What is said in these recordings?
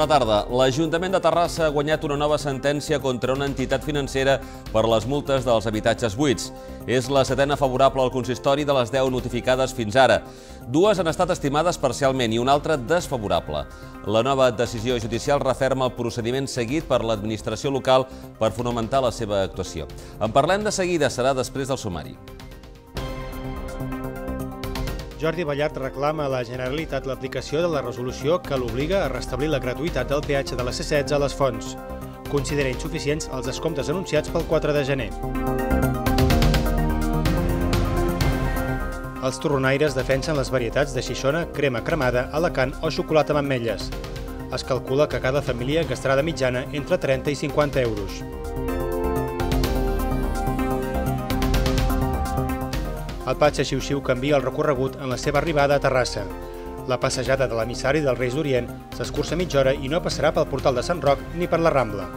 Bona tarda. L'Ajuntament de Terrassa ha guanyat una nova sentència contra una entitat financera per les multes dels habitatges buits. És la setena favorable al consistori de les 10 notificades fins ara. Dues han estat estimades parcialment i una altra desfavorable. La nova decisió judicial referma el procediment seguit per l'administració local per fonamentar la seva actuació. En parlem de seguida, serà després del sumari. Jordi Ballart reclama a la Generalitat l'aplicació de la resolució que l'obliga a restablir la gratuïtat del peatge de la C-16 a les fonts. Considera insuficients els descomptes anunciats pel 4 de gener. Els torronaires defensen les varietats de xixona, crema cremada, alacant o xocolata amb ametlles. Es calcula que cada família gastarà de mitjana entre 30 i 50 euros. El patxa Xiu-Xiu canvia el recorregut en la seva arribada a Terrassa. La passejada de l'emissari dels Reis d'Orient s'escurça mitja hora i no passarà pel portal de Sant Roc ni per la Rambla.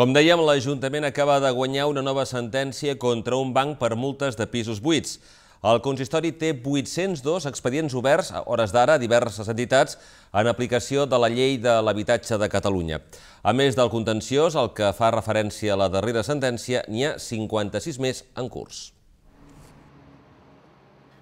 Com dèiem, l'Ajuntament acaba de guanyar una nova sentència contra un banc per multes de pisos buits. El consistori té 802 expedients oberts a hores d'ara a diverses entitats en aplicació de la llei de l'habitatge de Catalunya. A més del contenciós, el que fa referència a la darrera sentència, n'hi ha 56 més en curs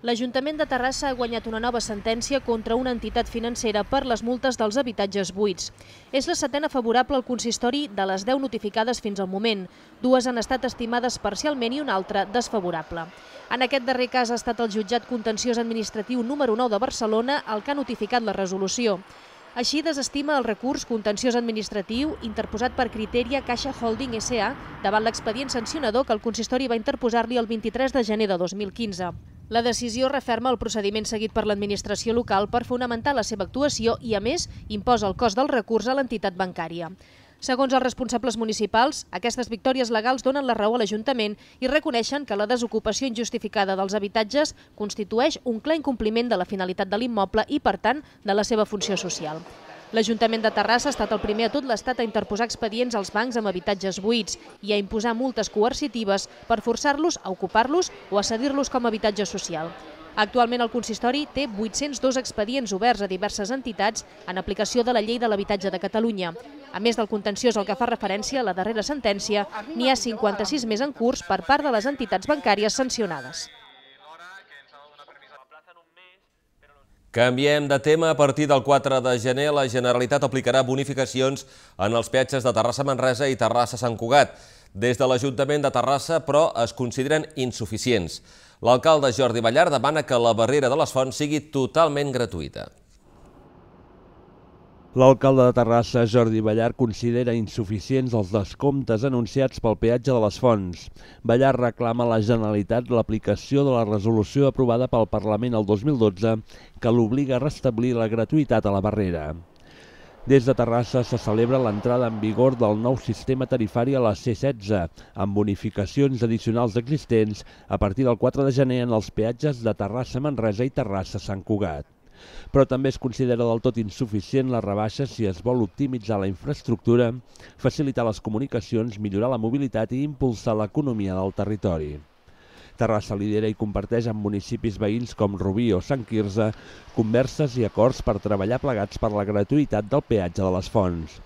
l'Ajuntament de Terrassa ha guanyat una nova sentència contra una entitat financera per les multes dels habitatges buits. És la setena favorable al consistori de les 10 notificades fins al moment. Dues han estat estimades parcialment i una altra desfavorable. En aquest darrer cas ha estat el jutjat contenciós administratiu número 9 de Barcelona el que ha notificat la resolució. Així desestima el recurs contenciós administratiu interposat per Criteria Caixa Holding S.A. davant l'expedient sancionador que el consistori va interposar-li el 23 de gener de 2015. La decisió referma el procediment seguit per l'administració local per fonamentar la seva actuació i, a més, imposa el cost del recurs a l'entitat bancària. Segons els responsables municipals, aquestes victòries legals donen la raó a l'Ajuntament i reconeixen que la desocupació injustificada dels habitatges constitueix un clar incompliment de la finalitat de l'immoble i, per tant, de la seva funció social. L'Ajuntament de Terrassa ha estat el primer a tot l'Estat a interposar expedients als bancs amb habitatges buits i a imposar multes coercitives per forçar-los a ocupar-los o a cedir-los com a habitatge social. Actualment el consistori té 802 expedients oberts a diverses entitats en aplicació de la llei de l'habitatge de Catalunya. A més del contenciós al que fa referència a la darrera sentència, n'hi ha 56 més en curs per part de les entitats bancàries sancionades. Canviem de tema. A partir del 4 de gener, la Generalitat aplicarà bonificacions en els peatges de Terrassa-Manresa i Terrassa-Sant Cugat. Des de l'Ajuntament de Terrassa, però, es consideren insuficients. L'alcalde Jordi Ballar demana que la barrera de les fonts sigui totalment gratuïta. L'alcalde de Terrassa, Jordi Ballar, considera insuficients els descomptes anunciats pel peatge de les fonts. Ballar reclama a la Generalitat l'aplicació de la resolució aprovada pel Parlament el 2012 que l'obliga a restablir la gratuïtat a la barrera. Des de Terrassa se celebra l'entrada en vigor del nou sistema tarifari a la C-16, amb bonificacions addicionals existents a partir del 4 de gener en els peatges de Terrassa-Manresa i Terrassa-Sant Cugat. Però també es considera del tot insuficient la rebaixa si es vol optimitzar la infraestructura, facilitar les comunicacions, millorar la mobilitat i impulsar l'economia del territori. Terrassa lidera i comparteix amb municipis veïns com Rubí o Sant Quirze converses i acords per treballar plegats per la gratuïtat del peatge de les fonts.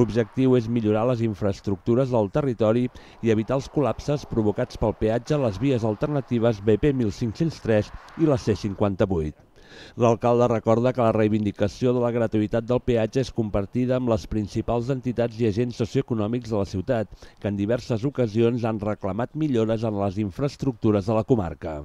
L'objectiu és millorar les infraestructures del territori i evitar els col·lapses provocats pel peatge a les vies alternatives BP 1503 i la C58. L'alcalde recorda que la reivindicació de la gratuïtat del peatge és compartida amb les principals entitats i agents socioeconòmics de la ciutat, que en diverses ocasions han reclamat millores en les infraestructures de la comarca.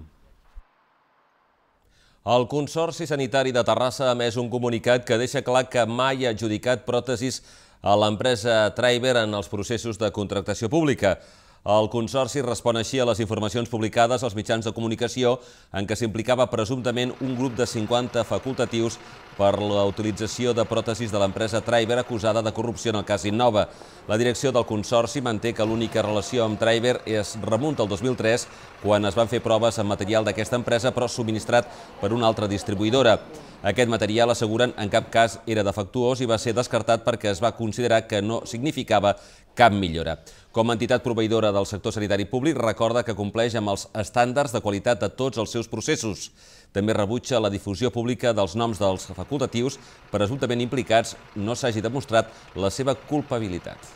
El Consorci Sanitari de Terrassa ha emès un comunicat que deixa clar que mai ha adjudicat pròtesis a l'empresa Triber en els processos de contractació pública. El Consorci respon així a les informacions publicades als mitjans de comunicació en què s'implicava presumptament un grup de 50 facultatius per la utilització de pròtesis de l'empresa Traiber acusada de corrupció en el cas Innova. La direcció del Consorci manté que l'única relació amb Traiber es remunta al 2003 quan es van fer proves amb material d'aquesta empresa però subministrat per una altra distribuïdora. Aquest material, asseguren, en cap cas era defectuós i va ser descartat perquè es va considerar que no significava cap millora. Com a entitat proveïdora del sector sanitari públic, recorda que compleix amb els estàndards de qualitat de tots els seus processos. També rebutja la difusió pública dels noms dels facultatius presumptament implicats no s'hagi demostrat la seva culpabilitat.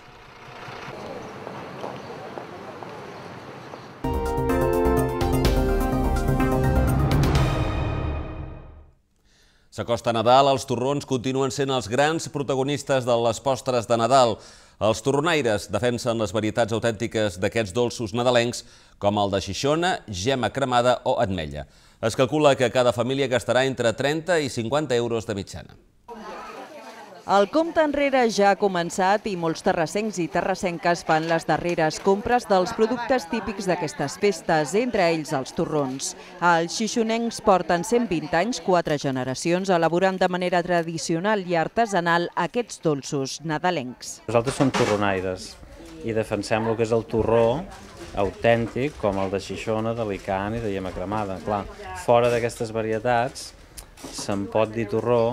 S'acosta Nadal, els torrons continuen sent els grans protagonistes de les postres de Nadal. Els torronaires defensen les varietats autèntiques d'aquests dolços nadalencs, com el de xixona, gema cremada o atmella. Es calcula que cada família gastarà entre 30 i 50 euros de mitjana. El compte enrere ja ha començat i molts terrassencs i terrassenques fan les darreres compres dels productes típics d'aquestes festes, entre ells els torrons. Els xixonencs porten 120 anys, quatre generacions, elaborant de manera tradicional i artesanal aquests dolços nadalencs. Nosaltres som torronaires i defensem el que és el torró autèntic, com el de Xixona, de l'Icant i de llema Cremada. Clar, fora d'aquestes varietats se'n pot dir torró,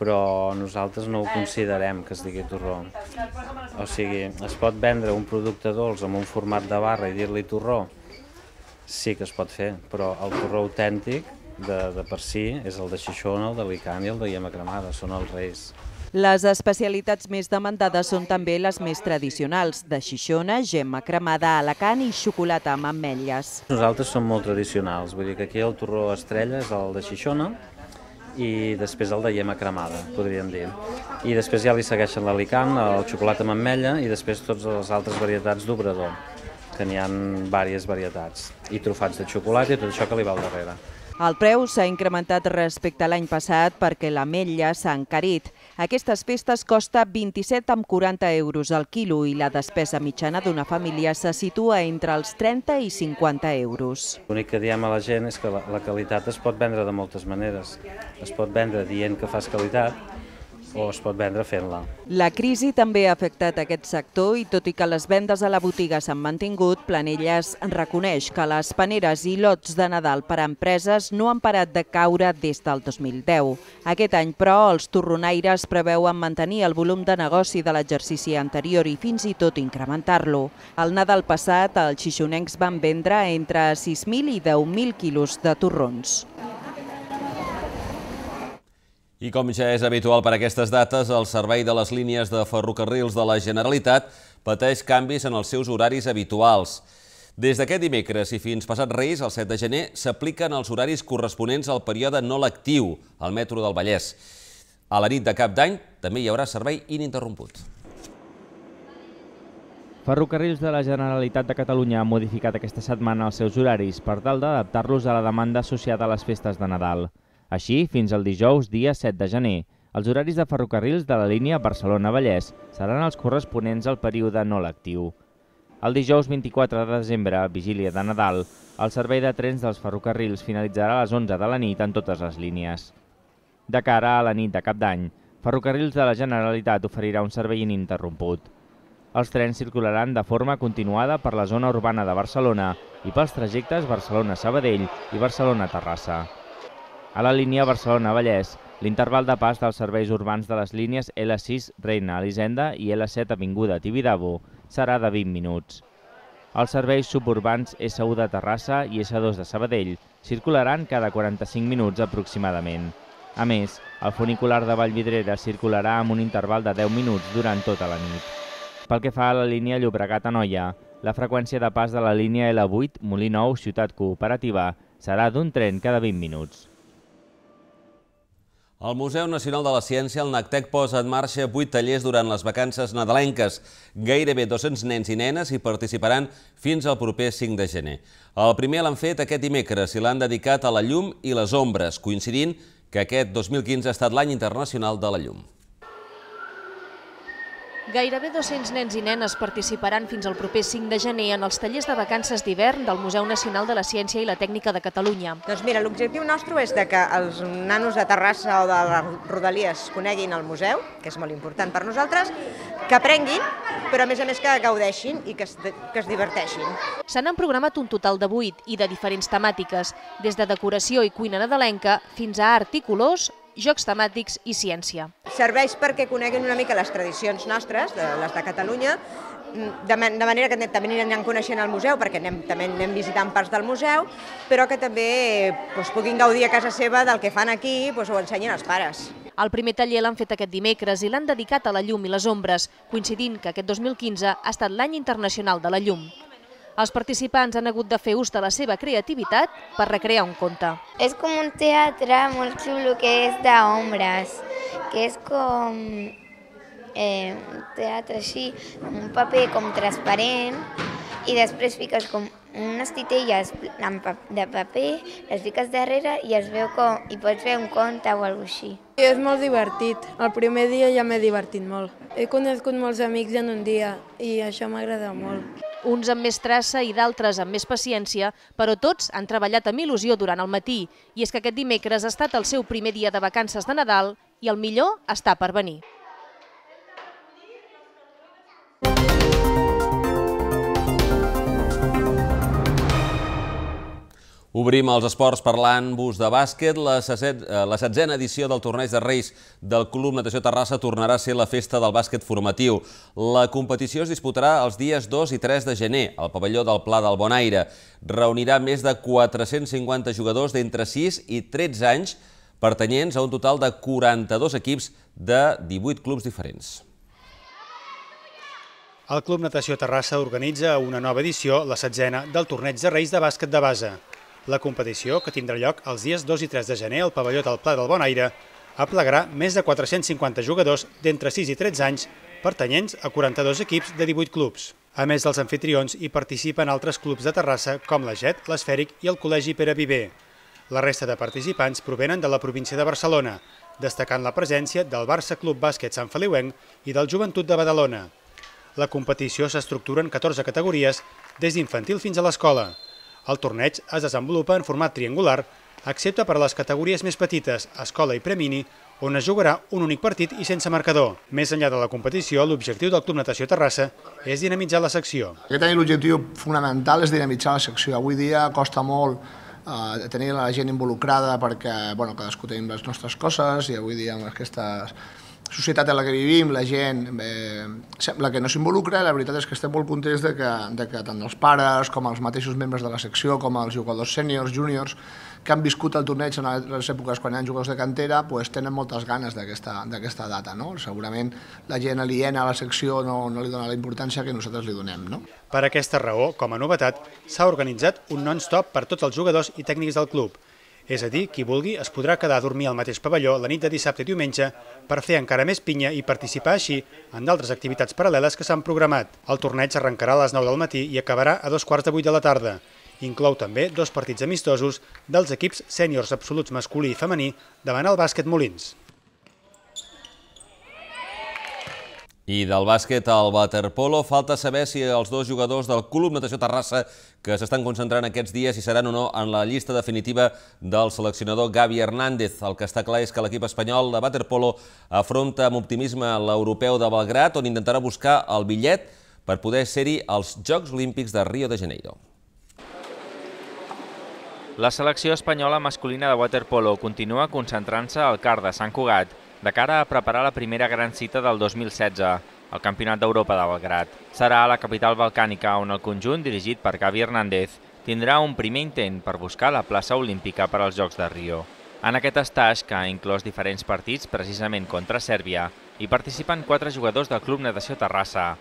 però nosaltres no ho considerem que es digui torró. O sigui, es pot vendre un producte dolç amb un format de barra i dir-li torró? Sí que es pot fer, però el torró autèntic de, de per si és el de Xixona, el de Licant i el de Iema Cremada, són els reis. Les especialitats més demandades són també les més tradicionals, de xixona, gemma cremada, alacant i xocolata amb ametlles. Nosaltres som molt tradicionals, vull dir que aquí el torró estrella és el de xixona, i després el de llema cremada, podríem dir. I després ja li segueixen l'alicant, el xocolat amb ametlla i després totes les altres varietats d'obrador, que n'hi ha diverses varietats, i trufats de xocolata i tot això que li va al darrere. El preu s'ha incrementat respecte a l'any passat perquè l'ametlla s'ha encarit. Aquestes festes costa 27,40 euros al quilo i la despesa mitjana d'una família se situa entre els 30 i 50 euros. L'únic que diem a la gent és que la, la qualitat es pot vendre de moltes maneres. Es pot vendre dient que fas qualitat, o es pot vendre fent-la. La crisi també ha afectat aquest sector i tot i que les vendes a la botiga s'han mantingut, Planelles reconeix que les paneres i lots de Nadal per a empreses no han parat de caure des del 2010. Aquest any, però, els torronaires preveuen mantenir el volum de negoci de l'exercici anterior i fins i tot incrementar-lo. El Nadal passat, els xixonencs van vendre entre 6.000 i 10.000 quilos de torrons. I com ja és habitual per aquestes dates, el servei de les línies de ferrocarrils de la Generalitat pateix canvis en els seus horaris habituals. Des d'aquest dimecres i fins passat Reis, el 7 de gener, s'apliquen els horaris corresponents al període no lectiu, al metro del Vallès. A la nit de cap d'any també hi haurà servei ininterromput. Ferrocarrils de la Generalitat de Catalunya ha modificat aquesta setmana els seus horaris per tal d'adaptar-los a la demanda associada a les festes de Nadal. Així, fins al dijous, dia 7 de gener, els horaris de ferrocarrils de la línia Barcelona-Vallès seran els corresponents al període no lectiu. El dijous 24 de desembre, vigília de Nadal, el servei de trens dels ferrocarrils finalitzarà a les 11 de la nit en totes les línies. De cara a la nit de cap d'any, Ferrocarrils de la Generalitat oferirà un servei ininterromput. Els trens circularan de forma continuada per la zona urbana de Barcelona i pels trajectes Barcelona-Sabadell i Barcelona-Terrassa. A la línia Barcelona-Vallès, l'interval de pas dels serveis urbans de les línies L6 Reina Elisenda i L7 Avinguda Tibidabo serà de 20 minuts. Els serveis suburbans S1 de Terrassa i S2 de Sabadell circularan cada 45 minuts aproximadament. A més, el funicular de Vallvidrera circularà amb un interval de 10 minuts durant tota la nit. Pel que fa a la línia Llobregat-Anoia, la freqüència de pas de la línia L8 Molí Nou Ciutat Cooperativa serà d'un tren cada 20 minuts. El Museu Nacional de la Ciència, el NACTEC, posa en marxa 8 tallers durant les vacances nadalenques. Gairebé 200 nens i nenes hi participaran fins al proper 5 de gener. El primer l'han fet aquest dimecres i l'han dedicat a la llum i les ombres, coincidint que aquest 2015 ha estat l'any internacional de la llum. Gairebé 200 nens i nenes participaran fins al proper 5 de gener en els tallers de vacances d'hivern del Museu Nacional de la Ciència i la Tècnica de Catalunya. Doncs mira, l'objectiu nostre és de que els nanos de Terrassa o de les Rodalies coneguin el museu, que és molt important per nosaltres, que aprenguin, però a més a més que gaudeixin i que es, que es diverteixin. Se n'han programat un total de 8 i de diferents temàtiques, des de decoració i cuina nadalenca fins a art i colors, jocs temàtics i ciència. Serveix perquè coneguin una mica les tradicions nostres, les de Catalunya, de, manera que també anirem coneixent el museu, perquè anem, també anem visitant parts del museu, però que també doncs, puguin gaudir a casa seva del que fan aquí, doncs, ho ensenyen els pares. El primer taller l'han fet aquest dimecres i l'han dedicat a la llum i les ombres, coincidint que aquest 2015 ha estat l'any internacional de la llum. Els participants han hagut de fer ús de la seva creativitat per recrear un conte. És com un teatre molt xulo que és d'ombres, que és com eh, un teatre així, amb un paper com transparent, i després fiques com unes titelles de paper, les fiques darrere i es veu com, i pots fer un conte o alguna així. I és molt divertit. El primer dia ja m'he divertit molt. He conegut molts amics en un dia i això m'agrada molt uns amb més traça i d'altres amb més paciència, però tots han treballat amb il·lusió durant el matí, i és que aquest dimecres ha estat el seu primer dia de vacances de Nadal i el millor està per venir. Obrim els esports parlant-vos de bàsquet. Eh, la, setzena edició del torneig de Reis del Club Natació Terrassa tornarà a ser la festa del bàsquet formatiu. La competició es disputarà els dies 2 i 3 de gener al pavelló del Pla del Bonaire. Reunirà més de 450 jugadors d'entre 6 i 13 anys pertanyents a un total de 42 equips de 18 clubs diferents. El Club Natació Terrassa organitza una nova edició, la setzena, del torneig de Reis de bàsquet de base. La competició, que tindrà lloc els dies 2 i 3 de gener al pavelló del Pla del Bon Aire, aplegarà més de 450 jugadors d'entre 6 i 13 anys pertanyents a 42 equips de 18 clubs. A més dels anfitrions, hi participen altres clubs de Terrassa com la JET, l'Esfèric i el Col·legi Pere Viver. La resta de participants provenen de la província de Barcelona, destacant la presència del Barça Club Bàsquet Sant Feliuenc i del Joventut de Badalona. La competició s'estructura en 14 categories, des d'infantil fins a l'escola. El torneig es desenvolupa en format triangular, excepte per a les categories més petites, escola i premini, on es jugarà un únic partit i sense marcador. Més enllà de la competició, l'objectiu del Club Natació Terrassa és dinamitzar la secció. Aquest any l'objectiu fonamental és dinamitzar la secció. Avui dia costa molt eh, tenir la gent involucrada perquè bueno, cadascú tenim les nostres coses i avui dia amb aquestes societat en la que vivim, la gent eh, sembla que no s'involucra, la veritat és que estem molt contents de que, de que tant els pares com els mateixos membres de la secció, com els jugadors sèniors, júniors, que han viscut el torneig en les èpoques quan hi ha jugadors de cantera, pues, tenen moltes ganes d'aquesta data. No? Segurament la gent aliena a la secció no, no li dona la importància que nosaltres li donem. No? Per aquesta raó, com a novetat, s'ha organitzat un non-stop per tots els jugadors i tècnics del club, és a dir, qui vulgui es podrà quedar a dormir al mateix pavelló la nit de dissabte i diumenge per fer encara més pinya i participar així en d'altres activitats paral·leles que s'han programat. El torneig arrencarà a les 9 del matí i acabarà a dos quarts de 8 de la tarda. Inclou també dos partits amistosos dels equips sèniors absoluts masculí i femení davant el bàsquet Molins. I del bàsquet al waterpolo, falta saber si els dos jugadors del Club Natació Terrassa que s'estan concentrant aquests dies i seran o no en la llista definitiva del seleccionador Gavi Hernández. El que està clar és que l'equip espanyol de waterpolo afronta amb optimisme l'europeu de Belgrat, on intentarà buscar el bitllet per poder ser-hi als Jocs Olímpics de Rio de Janeiro. La selecció espanyola masculina de waterpolo continua concentrant-se al CAR de Sant Cugat de cara a preparar la primera gran cita del 2016. El Campionat d'Europa de Belgrat serà a la capital balcànica on el conjunt dirigit per Gavi Hernández tindrà un primer intent per buscar la plaça olímpica per als Jocs de Rio. En aquest estaix, que ha inclòs diferents partits precisament contra Sèrbia, hi participen quatre jugadors del Club Natació Terrassa,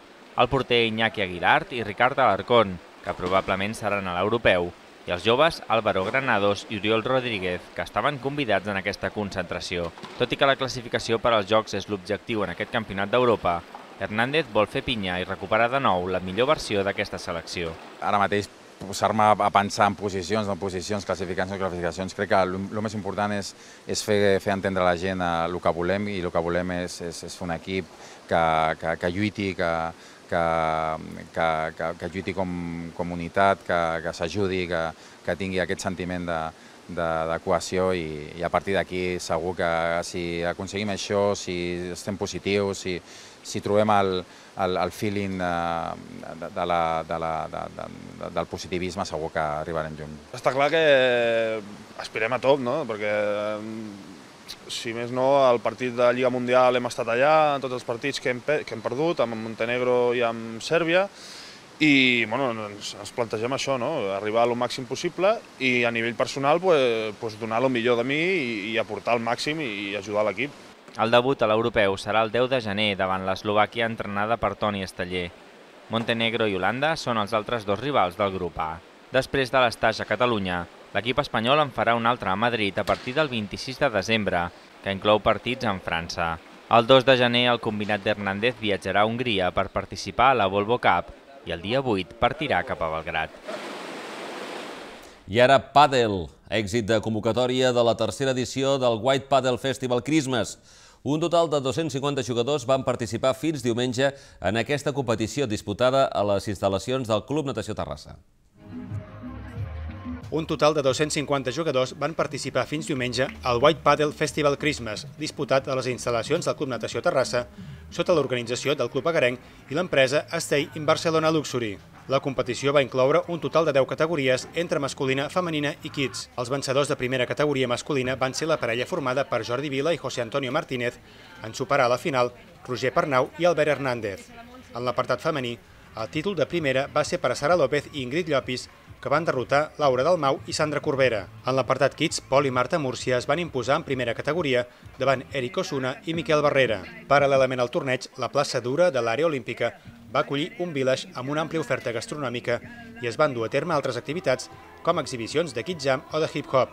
el porter Iñaki Aguilart i Ricard Alarcón, que probablement seran a l'europeu, i els joves Álvaro Granados i Oriol Rodríguez, que estaven convidats en aquesta concentració. Tot i que la classificació per als Jocs és l'objectiu en aquest Campionat d'Europa, Hernández vol fer pinya i recuperar de nou la millor versió d'aquesta selecció. Ara mateix posar-me a pensar en posicions, no posicions, classificacions, classificacions. Crec que el més important és, és fer, fer entendre a la gent eh, el que volem i el que volem és, és, és un equip que, que, que lluiti, que, que, que, que, que lluiti com, com unitat, que, que s'ajudi, que, que tingui aquest sentiment de, de, de cohesió i, i a partir d'aquí segur que si aconseguim això, si estem positius, si, si trobem el, el, el feeling eh, de, de la, de la, de, de, del positivisme, segur que arribarem junts. Està clar que aspirem a tot, no? perquè mm, si més no, el partit de Lliga Mundial hem estat allà, en tots els partits que hem, que hem perdut, amb Montenegro i amb Sèrbia, i bueno, ens, ens plantegem això, no? arribar al màxim possible i a nivell personal pues, pues donar el millor de mi i, i aportar el màxim i, i ajudar l'equip. El debut a l'europeu serà el 10 de gener davant l'Eslovàquia entrenada per Toni Esteller. Montenegro i Holanda són els altres dos rivals del grup A. Després de l'estatge a Catalunya, l'equip espanyol en farà un altre a Madrid a partir del 26 de desembre, que inclou partits en França. El 2 de gener el combinat d'Hernández viatjarà a Hongria per participar a la Volvo Cup i el dia 8 partirà cap a Belgrat. I ara pàdel èxit de convocatòria de la tercera edició del White Paddle Festival Christmas. Un total de 250 jugadors van participar fins diumenge en aquesta competició disputada a les instal·lacions del Club Natació Terrassa. Un total de 250 jugadors van participar fins diumenge al White Paddle Festival Christmas, disputat a les instal·lacions del Club Natació Terrassa, sota l'organització del Club Agarenc i l'empresa Stay in Barcelona Luxury. La competició va incloure un total de 10 categories entre masculina, femenina i kids. Els vencedors de primera categoria masculina van ser la parella formada per Jordi Vila i José Antonio Martínez, en superar a la final Roger Pernau i Albert Hernández. En l'apartat femení, el títol de primera va ser per a Sara López i Ingrid Llopis, que van derrotar Laura Dalmau i Sandra Corbera. En l'apartat Kids, Pol i Marta Múrcia es van imposar en primera categoria davant Eric Osuna i Miquel Barrera. Paral·lelament al torneig, la plaça dura de l'àrea olímpica va acollir un village amb una àmplia oferta gastronòmica i es van dur a terme altres activitats com exhibicions de Kids jam o de hip-hop.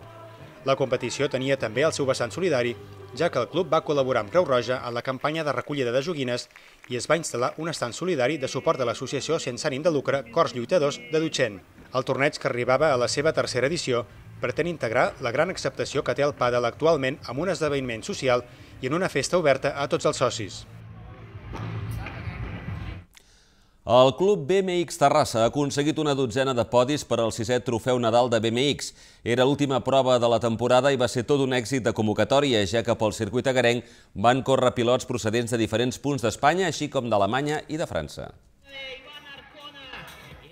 La competició tenia també el seu vessant solidari, ja que el club va col·laborar amb Creu Roja en la campanya de recollida de joguines i es va instal·lar un estant solidari de suport de l'associació sense ànim de lucre Cors Lluitadors de Dutxent. El torneig, que arribava a la seva tercera edició, pretén integrar la gran acceptació que té el pàdel actualment amb un esdeveniment social i en una festa oberta a tots els socis. El club BMX Terrassa ha aconseguit una dotzena de podis per al sisè trofeu Nadal de BMX. Era l'última prova de la temporada i va ser tot un èxit de convocatòria, ja que pel circuit agarenc van córrer pilots procedents de diferents punts d'Espanya, així com d'Alemanya i de França.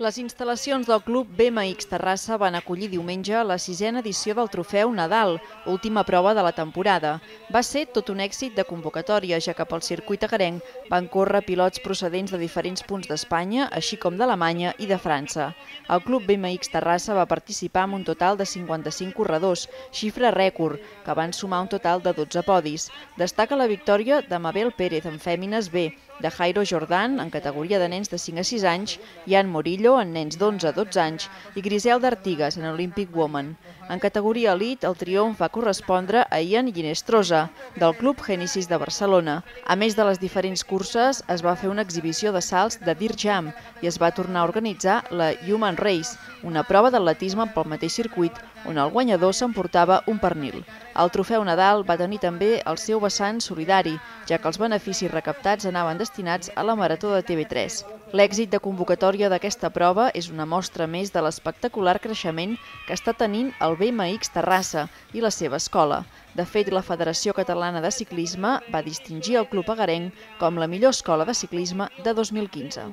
Les instal·lacions del club BMX Terrassa van acollir diumenge la sisena edició del trofeu Nadal, última prova de la temporada. Va ser tot un èxit de convocatòria, ja que pel circuit agarenc van córrer pilots procedents de diferents punts d'Espanya, així com d'Alemanya i de França. El club BMX Terrassa va participar amb un total de 55 corredors, xifra rècord, que van sumar un total de 12 podis. Destaca la victòria de Mabel Pérez en Fèmines B, de Jairo Jordan en categoria de nens de 5 a 6 anys i Anne Morillo Castelló en nens d'11 a 12 anys i Grisel d'Artigas en Olympic Woman. En categoria elit, el triomf va correspondre a Ian Ginestrosa, del Club Genesis de Barcelona. A més de les diferents curses, es va fer una exhibició de salts de Dirt Jam i es va tornar a organitzar la Human Race, una prova d'atletisme pel mateix circuit, on el guanyador s'emportava un pernil. El trofeu Nadal va tenir també el seu vessant solidari, ja que els beneficis recaptats anaven destinats a la Marató de TV3. L'èxit de convocatòria d'aquesta prova és una mostra més de l'espectacular creixement que està tenint el el BMX Terrassa i la seva escola. De fet, la Federació Catalana de Ciclisme va distingir el Club Agarenc com la millor escola de ciclisme de 2015.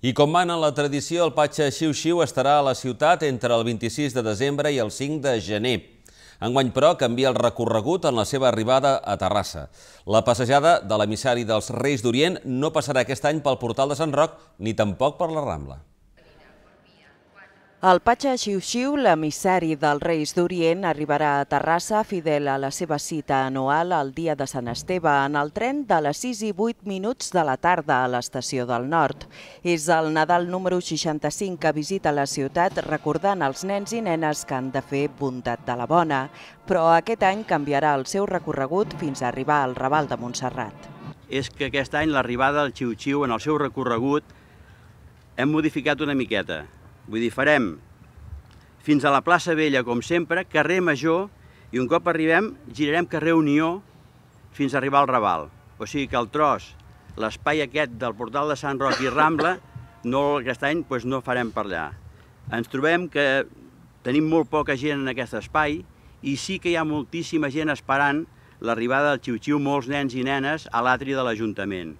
I com mana la tradició, el Patxa Xiu Xiu estarà a la ciutat entre el 26 de desembre i el 5 de gener. Enguany, però, canvia el recorregut en la seva arribada a Terrassa. La passejada de l'emissari dels Reis d'Orient no passarà aquest any pel portal de Sant Roc ni tampoc per la Rambla. El Patxa Xiu-Xiu, l'emissari dels Reis d'Orient, arribarà a Terrassa fidel a la seva cita anual al dia de Sant Esteve en el tren de les 6 i 8 minuts de la tarda a l'estació del Nord. És el Nadal número 65 que visita la ciutat recordant als nens i nenes que han de fer bondat de la bona, però aquest any canviarà el seu recorregut fins a arribar al Raval de Montserrat. És que aquest any l'arribada del Xiu-Xiu en el seu recorregut hem modificat una miqueta Vull dir, farem fins a la plaça Vella, com sempre, carrer Major, i un cop arribem, girarem carrer Unió fins a arribar al Raval. O sigui que el tros, l'espai aquest del portal de Sant Roc i Rambla, no, aquest any doncs no farem per allà. Ens trobem que tenim molt poca gent en aquest espai i sí que hi ha moltíssima gent esperant l'arribada del xiu-xiu, molts nens i nenes, a l'atri de l'Ajuntament.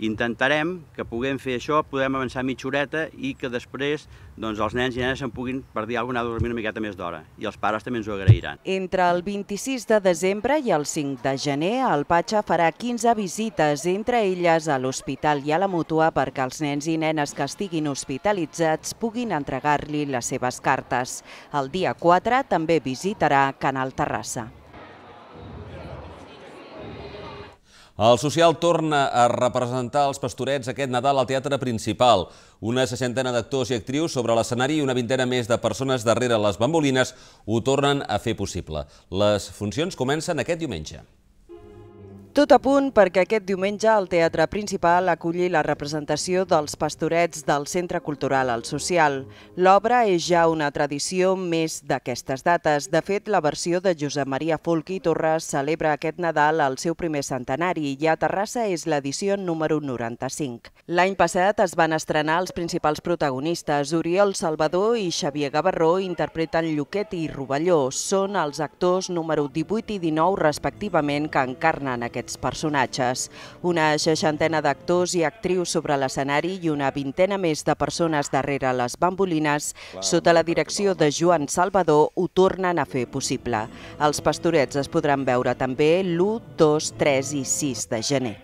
Intentarem que puguem fer això, podem avançar mitja horeta i que després doncs, els nens i nenes se'n puguin, per dir alguna cosa, dormir una miqueta més d'hora. I els pares també ens ho agrairan. Entre el 26 de desembre i el 5 de gener, el Patxa farà 15 visites, entre elles a l'hospital i a la mútua, perquè els nens i nenes que estiguin hospitalitzats puguin entregar-li les seves cartes. El dia 4 també visitarà Canal Terrassa. El social torna a representar els pastorets aquest Nadal al Teatre Principal. Una seixantena d'actors i actrius sobre l'escenari i una vintena més de persones darrere les bambolines ho tornen a fer possible. Les funcions comencen aquest diumenge. Tot a punt perquè aquest diumenge el Teatre Principal aculli la representació dels pastorets del Centre Cultural al Social. L'obra és ja una tradició més d'aquestes dates. De fet, la versió de Josep Maria Folqui Torres celebra aquest Nadal el seu primer centenari i a Terrassa és l'edició número 95. L'any passat es van estrenar els principals protagonistes. Oriol Salvador i Xavier Gavarró interpreten Lluquet i Rovelló. Són els actors número 18 i 19 respectivament que encarnen aquest aquests personatges. Una seixantena d'actors i actrius sobre l'escenari i una vintena més de persones darrere les bambolines, sota la direcció de Joan Salvador, ho tornen a fer possible. Els pastorets es podran veure també l'1, 2, 3 i 6 de gener.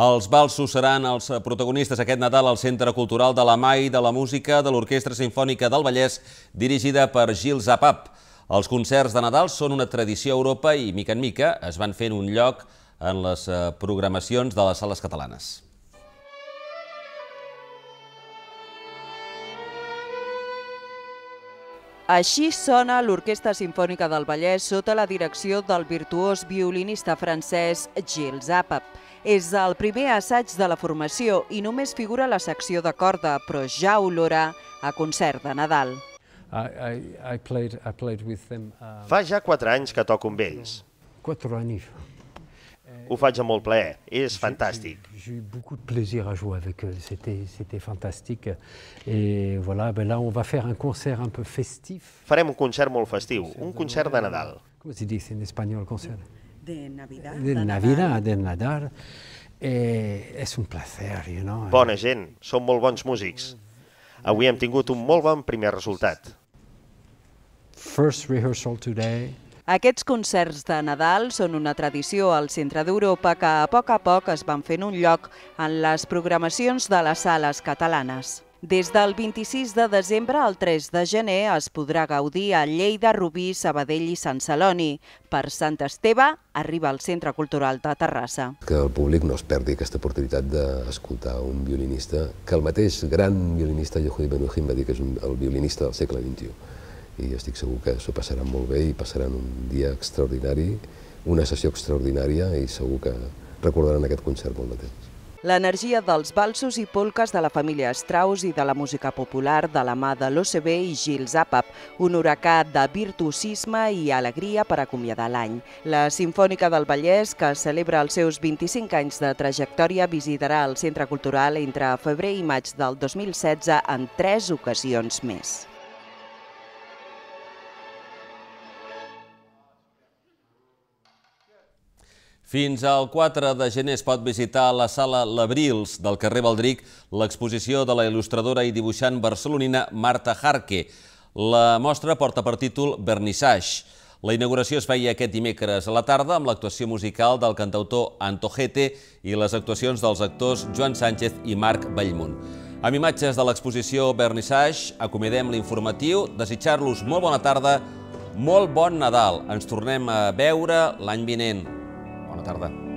Els balsos seran els protagonistes aquest Nadal al Centre Cultural de la Mai de la Música de l'Orquestra Sinfònica del Vallès, dirigida per Gil Zapap. Els concerts de Nadal són una tradició a Europa i, mica en mica, es van fent un lloc en les eh, programacions de les sales catalanes. Així sona l'Orquestra Simfònica del Vallès sota la direcció del virtuós violinista francès Gilles Apap. És el primer assaig de la formació i només figura la secció de corda, però ja olora a concert de Nadal. I, I, played, I played with them, um, Fa ja 4 anys que toco amb ells. 4 anys. Ho faig amb molt plaer, és fantàstic. J'ai eu beaucoup de plaisir à jouer avec eux, c'était fantastique. Et voilà, ben là on va faire un concert un peu festif. Farem un concert molt festiu, un concert de Nadal. Com se dice en espanyol concert? De Navidad. De Navidad, de Nadal. Eh, és un placer, you know. Bona gent, són molt bons músics. Avui hem tingut un molt bon primer resultat first rehearsal today. Aquests concerts de Nadal són una tradició al centre d'Europa que a poc a poc es van fent un lloc en les programacions de les sales catalanes. Des del 26 de desembre al 3 de gener es podrà gaudir a Lleida, Rubí, Sabadell i Sant Celoni. Per Sant Esteve arriba al Centre Cultural de Terrassa. Que el públic no es perdi aquesta oportunitat d'escoltar un violinista que el mateix gran violinista Yehudi Menuhin va dir que és un, el violinista del segle XXI i estic segur que s'ho passaran molt bé i passaran un dia extraordinari, una sessió extraordinària i segur que recordaran aquest concert molt de temps. L'energia dels balsos i polques de la família Strauss i de la música popular de la mà de l'OCB i Gil Zapap, un huracà de virtuosisme i alegria per acomiadar l'any. La Simfònica del Vallès, que celebra els seus 25 anys de trajectòria, visitarà el Centre Cultural entre febrer i maig del 2016 en tres ocasions més. Fins al 4 de gener es pot visitar a la sala L'Abrils del carrer Valdric l'exposició de la il·lustradora i dibuixant barcelonina Marta Jarque. La mostra porta per títol Vernissage. La inauguració es feia aquest dimecres a la tarda amb l'actuació musical del cantautor Antojete i les actuacions dels actors Joan Sánchez i Marc Bellmunt. Amb imatges de l'exposició Vernissage acomidem l'informatiu, desitjar-los molt bona tarda, molt bon Nadal. Ens tornem a veure l'any vinent. tarda.